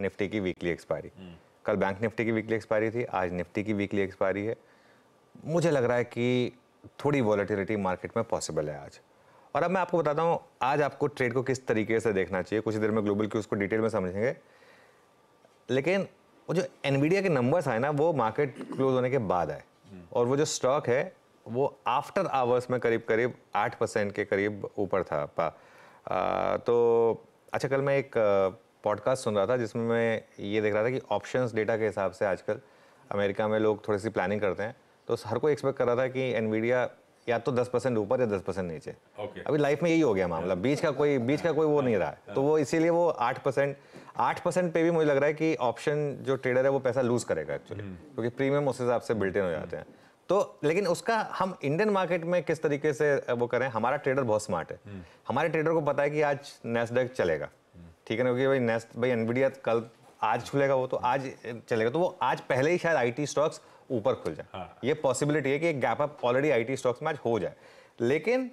Nifty की weekly expiry हम्म। कल बैंक निफ्टी की वीकली एक्सपायरी थी आज निफ्टी की वीकली एक्सपायरी है मुझे लग रहा है कि थोड़ी वॉलेटिलिटी मार्केट में पॉसिबल है आज और अब मैं आपको बताता हूँ आज आपको ट्रेड को किस तरीके से देखना चाहिए कुछ देर में ग्लोबल की उसको डिटेल में समझेंगे लेकिन वो जो एनवीडिया के नंबर्स आए ना वो मार्केट क्लोज होने के बाद आए हम्म। और वो जो स्टॉक है वो आफ्टर आवर्स में करीब करीब आठ परसेंट के करीब ऊपर था आ, तो अच्छा कल मैं एक पॉडकास्ट सुन रहा था जिसमें मैं ये देख रहा था कि ऑप्शंस डेटा के हिसाब से आजकल अमेरिका में लोग थोड़ी सी प्लानिंग करते हैं तो हर कोई एक्सपेक्ट कर रहा था कि एनवीडिया या तो दस परसेंट ऊपर या दस परसेंट नीचे okay. अभी लाइफ में यही हो गया मामला बीच का कोई बीच का कोई वो नहीं रहा है तो वो इसीलिए वो आठ परसेंट आठ परसेंट पे भी मुझे लग रहा है कि ऑप्शन जो ट्रेडर है वो पैसा लूज करेगा एक्चुअली hmm. क्योंकि प्रीमियम उस हिसाब से बिल्टिन हो जाते हैं तो लेकिन उसका हम इंडियन मार्केट में किस तरीके से वो करें हमारा ट्रेडर बहुत स्मार्ट है hmm. हमारे ट्रेडर को पता है कि आज नेस्डेक चलेगा ठीक है ना क्योंकि भाई नेस्ट भाई एनवीडिया कल आज खुलेगा वो तो आज चलेगा तो वो आज पहले ही शायद आईटी स्टॉक्स ऊपर खुल जाए हाँ। ये पॉसिबिलिटी है कि एक gap up already IT stocks में आज हो जाए लेकिन